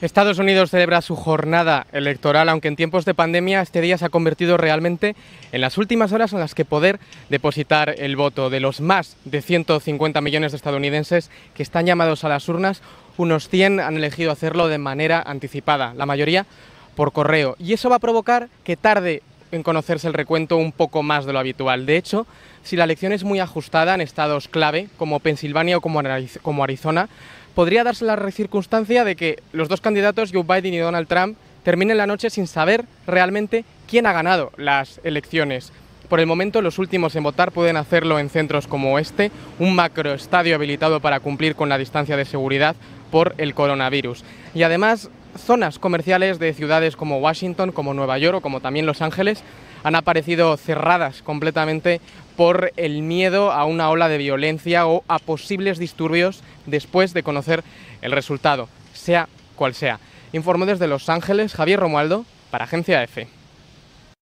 Estados Unidos celebra su jornada electoral, aunque en tiempos de pandemia este día se ha convertido realmente en las últimas horas en las que poder depositar el voto. De los más de 150 millones de estadounidenses que están llamados a las urnas, unos 100 han elegido hacerlo de manera anticipada, la mayoría por correo. Y eso va a provocar que tarde en conocerse el recuento un poco más de lo habitual. De hecho, si la elección es muy ajustada en estados clave, como Pensilvania o como Arizona, podría darse la circunstancia de que los dos candidatos, Joe Biden y Donald Trump, terminen la noche sin saber realmente quién ha ganado las elecciones. Por el momento, los últimos en votar pueden hacerlo en centros como este, un macroestadio habilitado para cumplir con la distancia de seguridad por el coronavirus. Y además, zonas comerciales de ciudades como Washington, como Nueva York o como también Los Ángeles han aparecido cerradas completamente por el miedo a una ola de violencia o a posibles disturbios después de conocer el resultado, sea cual sea. Informó desde Los Ángeles, Javier Romualdo, para Agencia EFE.